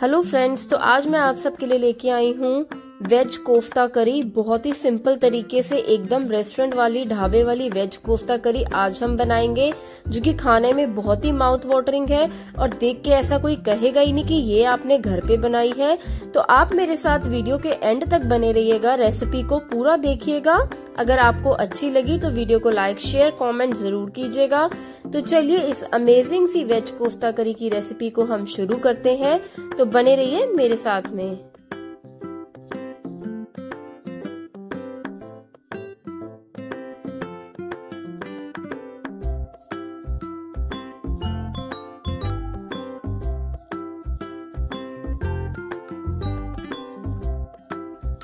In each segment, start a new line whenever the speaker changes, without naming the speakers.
hello friends तो आज मैं आप सबके लिए लेके आई हूँ वेज कोफ्ता करी बहुत ही सिंपल तरीके से एकदम रेस्टोरेंट वाली ढाबे वाली वेज कोफ्ता करी आज हम बनाएंगे जो कि खाने में बहुत ही माउथ वाटरिंग है और देख के ऐसा कोई कहेगा ही नहीं कि ये आपने घर पे बनाई है तो आप मेरे साथ वीडियो के एंड तक बने रहिएगा रेसिपी को पूरा देखिएगा अगर आपको अच्छी लगी तो वीडियो को लाइक शेयर कॉमेंट जरूर कीजिएगा तो चलिए इस अमेजिंग सी वेज कोफ्ता करी की रेसिपी को हम शुरू करते हैं तो बने रहिए मेरे साथ में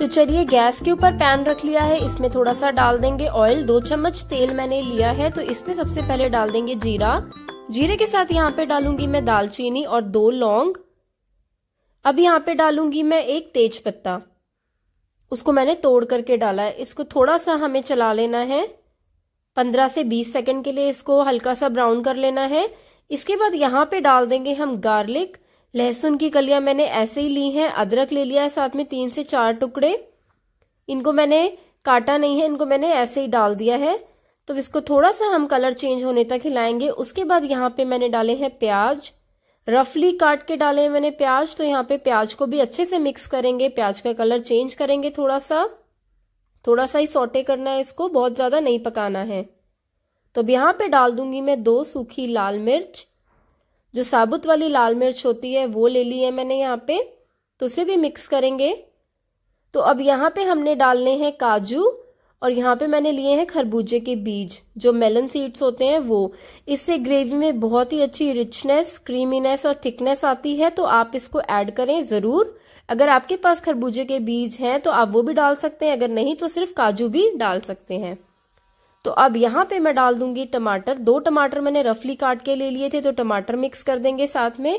तो चलिए गैस के ऊपर पैन रख लिया है इसमें थोड़ा सा डाल देंगे ऑयल दो चम्मच तेल मैंने लिया है तो इसमें सबसे पहले डाल देंगे जीरा जीरे के साथ यहाँ पे डालूंगी मैं दालचीनी और दो लौंग अब यहाँ पे डालूंगी मैं एक तेज पत्ता उसको मैंने तोड़ करके डाला है इसको थोड़ा सा हमें चला लेना है पंद्रह से बीस सेकेंड के लिए इसको हल्का सा ब्राउन कर लेना है इसके बाद यहाँ पे डाल देंगे हम गार्लिक लहसुन की कलियां मैंने ऐसे ही ली हैं अदरक ले लिया है साथ में तीन से चार टुकड़े इनको मैंने काटा नहीं है इनको मैंने ऐसे ही डाल दिया है तो इसको थोड़ा सा हम कलर चेंज होने तक हिलाएंगे उसके बाद यहाँ पे मैंने डाले हैं प्याज रफली काट के डाले हैं मैंने प्याज तो यहाँ पे प्याज को भी अच्छे से मिक्स करेंगे प्याज का कलर चेंज करेंगे थोड़ा सा थोड़ा सा ही सोटे करना है इसको बहुत ज्यादा नहीं पकाना है तो अब यहाँ पे डाल दूंगी मैं दो सूखी लाल मिर्च जो साबुत वाली लाल मिर्च होती है वो ले ली है मैंने यहाँ पे तो उसे भी मिक्स करेंगे तो अब यहाँ पे हमने डालने हैं काजू और यहाँ पे मैंने लिए हैं खरबूजे के बीज जो मेलन सीड्स होते हैं वो इससे ग्रेवी में बहुत ही अच्छी रिचनेस क्रीमीनेस और थिकनेस आती है तो आप इसको ऐड करें ज़रूर अगर आपके पास खरबूजे के बीज हैं तो आप वो भी डाल सकते हैं अगर नहीं तो सिर्फ काजू भी डाल सकते हैं तो अब यहाँ पे मैं डाल दूंगी टमाटर दो टमाटर मैंने रफली काट के ले लिए थे तो टमाटर मिक्स कर देंगे साथ में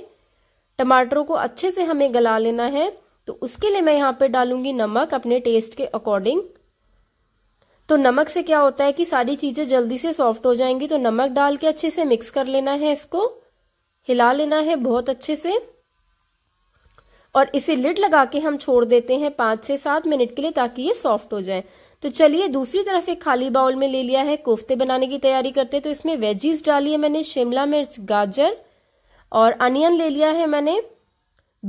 टमाटरों को अच्छे से हमें गला लेना है तो उसके लिए मैं यहाँ पे डालूंगी नमक अपने टेस्ट के अकॉर्डिंग तो नमक से क्या होता है कि सारी चीजें जल्दी से सॉफ्ट हो जाएंगी तो नमक डाल के अच्छे से मिक्स कर लेना है इसको हिला लेना है बहुत अच्छे से और इसे लिड लगा के हम छोड़ देते हैं पांच से सात मिनट के लिए ताकि ये सॉफ्ट हो जाए तो चलिए दूसरी तरफ एक खाली बाउल में ले लिया है कोफ्ते बनाने की तैयारी करते तो इसमें वेजीज डाली है मैंने शिमला मिर्च गाजर और अनियन ले लिया है मैंने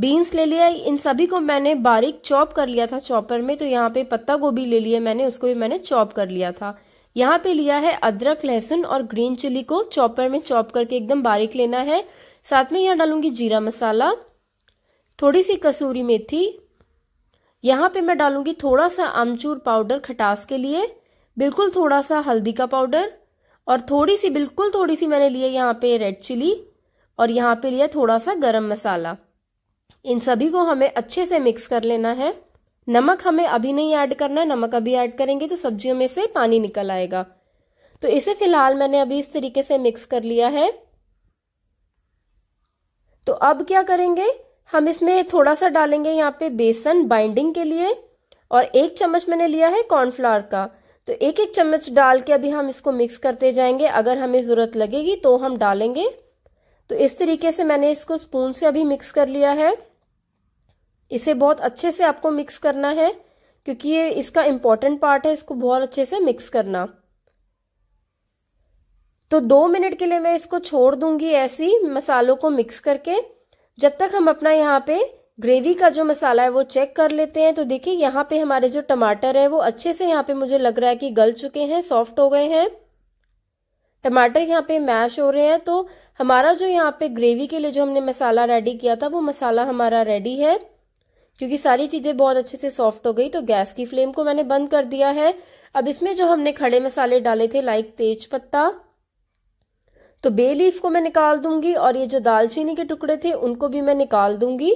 बीन्स ले लिया इन सभी को मैंने बारीक चॉप कर लिया था चॉपर में तो यहाँ पे पत्ता गोभी ले लिया मैंने उसको भी मैंने चॉप कर लिया था यहाँ पे लिया है अदरक लहसुन और ग्रीन चिली को चॉपर में चॉप करके एकदम बारीक लेना है साथ में यहाँ डालूंगी जीरा मसाला थोड़ी सी कसूरी मेथी यहाँ पे मैं डालूंगी थोड़ा सा आमचूर पाउडर खटास के लिए बिल्कुल थोड़ा सा हल्दी का पाउडर और थोड़ी सी बिल्कुल थोड़ी सी मैंने लिए यहाँ पे रेड चिली और यहाँ पे लिया थोड़ा सा गरम मसाला इन सभी को हमें अच्छे से मिक्स कर लेना है नमक हमें अभी नहीं ऐड करना है नमक अभी ऐड करेंगे तो सब्जियों में से पानी निकल आएगा तो इसे फिलहाल मैंने अभी इस तरीके से मिक्स कर लिया है तो अब क्या करेंगे हम इसमें थोड़ा सा डालेंगे यहाँ पे बेसन बाइंडिंग के लिए और एक चम्मच मैंने लिया है कॉर्नफ्लावर का तो एक एक चम्मच डाल के अभी हम इसको मिक्स करते जाएंगे अगर हमें ज़रूरत लगेगी तो हम डालेंगे तो इस तरीके से मैंने इसको स्पून से अभी मिक्स कर लिया है इसे बहुत अच्छे से आपको मिक्स करना है क्योंकि ये इसका इम्पोर्टेंट पार्ट है इसको बहुत अच्छे से मिक्स करना तो दो मिनट के लिए मैं इसको छोड़ दूंगी ऐसी मसालों को मिक्स करके जब तक हम अपना यहाँ पे ग्रेवी का जो मसाला है वो चेक कर लेते हैं तो देखिए यहाँ पे हमारे जो टमाटर है वो अच्छे से यहाँ पे मुझे लग रहा है कि गल चुके हैं सॉफ्ट हो गए हैं टमाटर यहाँ पे मैश हो रहे हैं तो हमारा जो यहाँ पे ग्रेवी के लिए जो हमने मसाला रेडी किया था वो मसाला हमारा रेडी है क्योंकि सारी चीजें बहुत अच्छे से सॉफ्ट हो गई तो गैस की फ्लेम को मैंने बंद कर दिया है अब इसमें जो हमने खड़े मसाले डाले थे लाइक तेज पत्ता तो बे लीफ को मैं निकाल दूंगी और ये जो दालचीनी के टुकड़े थे उनको भी मैं निकाल दूंगी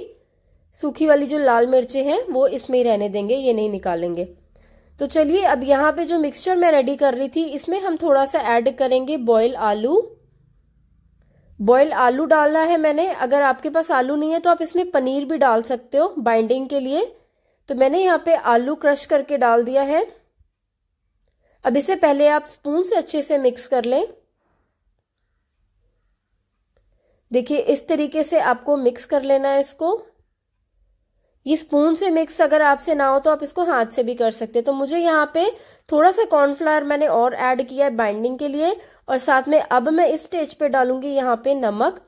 सूखी वाली जो लाल मिर्चें हैं वो इसमें ही रहने देंगे ये नहीं निकालेंगे तो चलिए अब यहाँ पे जो मिक्सचर मैं रेडी कर रही थी इसमें हम थोड़ा सा ऐड करेंगे बॉयल आलू बॉयल आलू डालना है मैंने अगर आपके पास आलू नहीं है तो आप इसमें पनीर भी डाल सकते हो बाइंडिंग के लिए तो मैंने यहाँ पे आलू क्रश करके डाल दिया है अब इसे पहले आप स्पून से अच्छे से मिक्स कर लें देखिए इस तरीके से आपको मिक्स कर लेना है इसको ये स्पून से मिक्स अगर आपसे ना हो तो आप इसको हाथ से भी कर सकते तो मुझे यहाँ पे थोड़ा सा कॉर्नफ्लावर मैंने और ऐड किया है बाइंडिंग के लिए और साथ में अब मैं इस स्टेज पे डालूंगी यहाँ पे नमक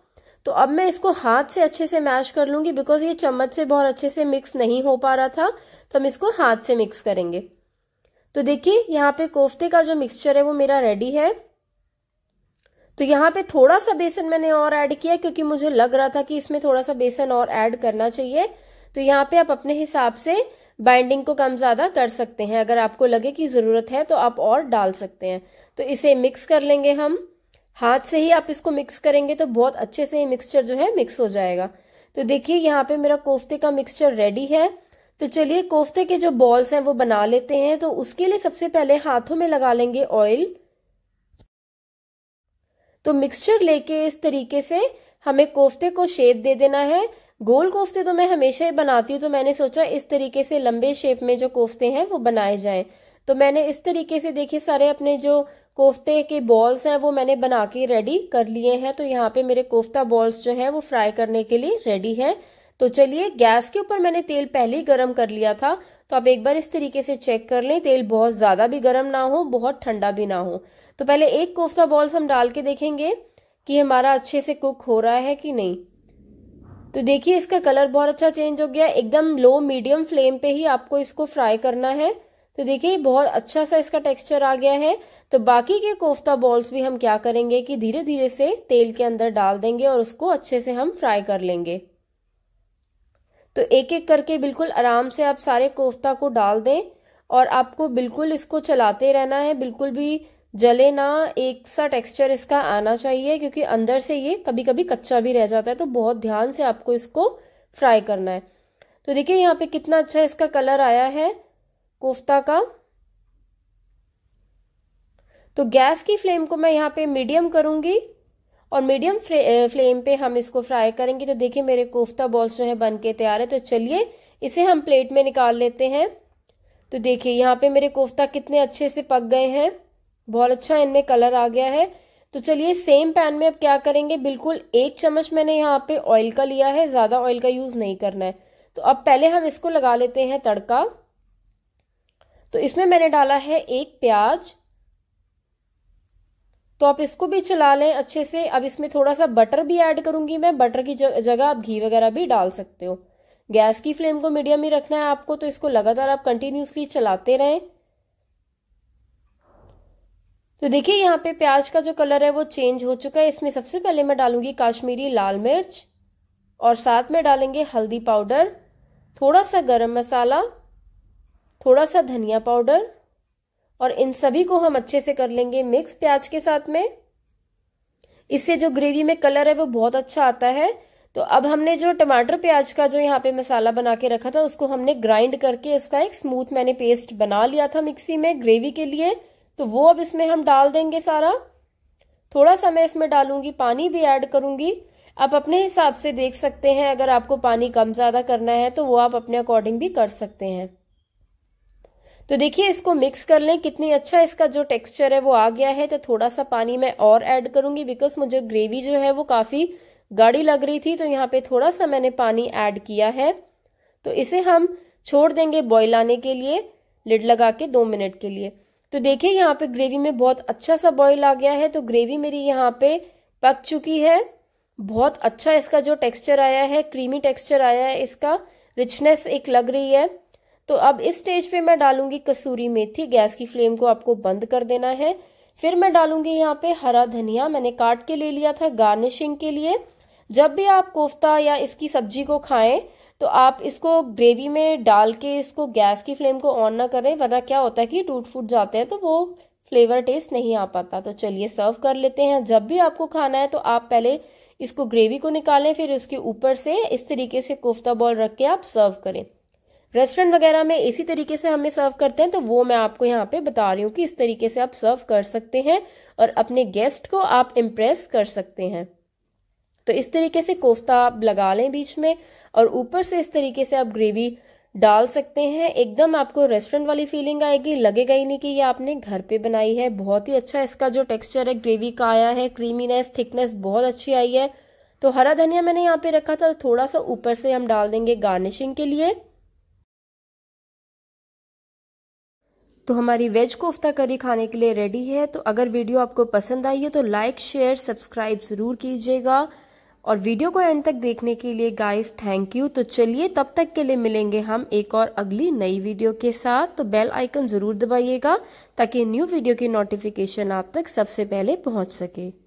तो अब मैं इसको हाथ से अच्छे से मैश कर लूंगी बिकॉज ये चम्मच से बहुत अच्छे से मिक्स नहीं हो पा रहा था तो हम इसको हाथ से मिक्स करेंगे तो देखिए यहाँ पे कोफ्ते का जो मिक्सचर है वो मेरा रेडी है तो यहाँ पे थोड़ा सा बेसन मैंने और ऐड किया क्योंकि मुझे लग रहा था कि इसमें थोड़ा सा बेसन और ऐड करना चाहिए तो यहाँ पे आप अपने हिसाब से बाइंडिंग को कम ज्यादा कर सकते हैं अगर आपको लगे कि जरूरत है तो आप और डाल सकते हैं तो इसे मिक्स कर लेंगे हम हाथ से ही आप इसको मिक्स करेंगे तो बहुत अच्छे से ये मिक्सचर जो है मिक्स हो जाएगा तो देखिए यहाँ पे मेरा कोफ्ते का मिक्सचर रेडी है तो चलिए कोफ्ते के जो बॉल्स हैं वो बना लेते हैं तो उसके लिए सबसे पहले हाथों में लगा लेंगे ऑयल तो मिक्सचर लेके इस तरीके से हमें कोफ्ते को शेप दे देना है गोल कोफ्ते तो मैं हमेशा ही बनाती हूँ तो मैंने सोचा इस तरीके से लंबे शेप में जो कोफ्ते हैं वो बनाए जाएं तो मैंने इस तरीके से देखिए सारे अपने जो कोफ्ते के बॉल्स हैं वो मैंने बना के रेडी कर लिए हैं तो यहाँ पे मेरे कोफ्ता बॉल्स जो हैं वो फ्राई करने के लिए रेडी है तो चलिए गैस के ऊपर मैंने तेल पहले ही गर्म कर लिया था तो आप एक बार इस तरीके से चेक कर लें तेल बहुत ज़्यादा भी गर्म ना हो बहुत ठंडा भी ना हो तो पहले एक कोफ्ता बॉल्स हम डाल के देखेंगे कि हमारा अच्छे से कुक हो रहा है कि नहीं तो देखिए इसका कलर बहुत अच्छा चेंज हो गया एकदम लो मीडियम फ्लेम पे ही आपको इसको फ्राई करना है तो देखिए बहुत अच्छा सा इसका टेक्सचर आ गया है तो बाकी के कोफ्ता बॉल्स भी हम क्या करेंगे कि धीरे धीरे से तेल के अंदर डाल देंगे और उसको अच्छे से हम फ्राई कर लेंगे तो एक एक करके बिल्कुल आराम से आप सारे कोफ्ता को डाल दें और आपको बिल्कुल इसको चलाते रहना है बिल्कुल भी जले ना एक सा टेक्सचर इसका आना चाहिए क्योंकि अंदर से ये कभी कभी कच्चा भी रह जाता है तो बहुत ध्यान से आपको इसको फ्राई करना है तो देखिए यहाँ पे कितना अच्छा इसका कलर आया है कोफ्ता का तो गैस की फ्लेम को मैं यहाँ पे मीडियम करूंगी और मीडियम फ्लेम पे हम इसको फ्राई करेंगे तो देखिए मेरे कोफ्ता बॉल्स जो है बन के तैयार है तो चलिए इसे हम प्लेट में निकाल लेते हैं तो देखिए यहाँ पे मेरे कोफ्ता कितने अच्छे से पक गए हैं बहुत अच्छा इनमें कलर आ गया है तो चलिए सेम पैन में अब क्या करेंगे बिल्कुल एक चम्मच मैंने यहाँ पे ऑयल का लिया है ज़्यादा ऑयल का यूज़ नहीं करना है तो अब पहले हम इसको लगा लेते हैं तड़का तो इसमें मैंने डाला है एक प्याज तो आप इसको भी चला लें अच्छे से अब इसमें थोड़ा सा बटर भी ऐड करूंगी मैं बटर की जगह आप घी वगैरह भी डाल सकते हो गैस की फ्लेम को मीडियम ही रखना है आपको तो इसको लगातार आप कंटिन्यूसली चलाते रहें तो देखिए यहाँ पे प्याज का जो कलर है वो चेंज हो चुका है इसमें सबसे पहले मैं डालूंगी काश्मीरी लाल मिर्च और साथ में डालेंगे हल्दी पाउडर थोड़ा सा गरम मसाला थोड़ा सा धनिया पाउडर और इन सभी को हम अच्छे से कर लेंगे मिक्स प्याज के साथ में इससे जो ग्रेवी में कलर है वो बहुत अच्छा आता है तो अब हमने जो टमाटर प्याज का जो यहाँ पे मसाला बना के रखा था उसको हमने ग्राइंड करके उसका एक स्मूथ मैंने पेस्ट बना लिया था मिक्सी में ग्रेवी के लिए तो वो अब इसमें हम डाल देंगे सारा थोड़ा सा मैं इसमें डालूंगी पानी भी ऐड करूंगी आप अपने हिसाब से देख सकते हैं अगर आपको पानी कम ज़्यादा करना है तो वो आप अपने अकॉर्डिंग भी कर सकते हैं तो देखिए इसको मिक्स कर लें कितनी अच्छा इसका जो टेक्सचर है वो आ गया है तो थोड़ा सा पानी मैं और ऐड करूंगी बिकॉज मुझे ग्रेवी जो है वो काफ़ी गाढ़ी लग रही थी तो यहाँ पे थोड़ा सा मैंने पानी ऐड किया है तो इसे हम छोड़ देंगे बॉईल आने के लिए लिड लगा के दो मिनट के लिए तो देखिए यहाँ पे ग्रेवी में बहुत अच्छा सा बॉईल आ गया है तो ग्रेवी मेरी यहाँ पे पक चुकी है बहुत अच्छा इसका जो टेक्सचर आया है क्रीमी टेक्सचर आया है इसका रिचनेस एक लग रही है तो अब इस स्टेज पे मैं डालूंगी कसूरी मेथी गैस की फ्लेम को आपको बंद कर देना है फिर मैं डालूंगी यहाँ पे हरा धनिया मैंने काट के ले लिया था गार्निशिंग के लिए जब भी आप कोफ्ता या इसकी सब्जी को खाएं तो आप इसको ग्रेवी में डाल के इसको गैस की फ्लेम को ऑन ना करें वरना क्या होता है कि टूट फूट जाते हैं तो वो फ्लेवर टेस्ट नहीं आ पाता तो चलिए सर्व कर लेते हैं जब भी आपको खाना है तो आप पहले इसको ग्रेवी को निकालें फिर उसके ऊपर से इस तरीके से कोफ्ता बॉल रख के आप सर्व करें रेस्टोरेंट वगैरह में इसी तरीके से हमें सर्व करते हैं तो वो मैं आपको यहाँ पे बता रही हूँ कि इस तरीके से आप सर्व कर सकते हैं और अपने गेस्ट को आप इम्प्रेस कर सकते हैं तो इस तरीके से कोफ्ता आप लगा लें बीच में और ऊपर से इस तरीके से आप ग्रेवी डाल सकते हैं एकदम आपको रेस्टोरेंट वाली फीलिंग आएगी लगेगा ही नहीं कि ये आपने घर पे बनाई है बहुत ही अच्छा इसका जो टेक्सचर है ग्रेवी का आया है क्रीमीनेस थिकनेस बहुत अच्छी आई है तो हरा धनिया मैंने यहाँ पे रखा था तो थोड़ा सा ऊपर से हम डाल देंगे गार्निशिंग के लिए तो हमारी वेज कोफ्ता करी खाने के लिए रेडी है तो अगर वीडियो आपको पसंद आई है तो लाइक शेयर सब्सक्राइब ज़रूर कीजिएगा और वीडियो को एंड तक देखने के लिए गाइस थैंक यू तो चलिए तब तक के लिए मिलेंगे हम एक और अगली नई वीडियो के साथ तो बेल आइकन ज़रूर दबाइएगा ताकि न्यू वीडियो की नोटिफिकेशन आप तक सबसे पहले पहुंच सके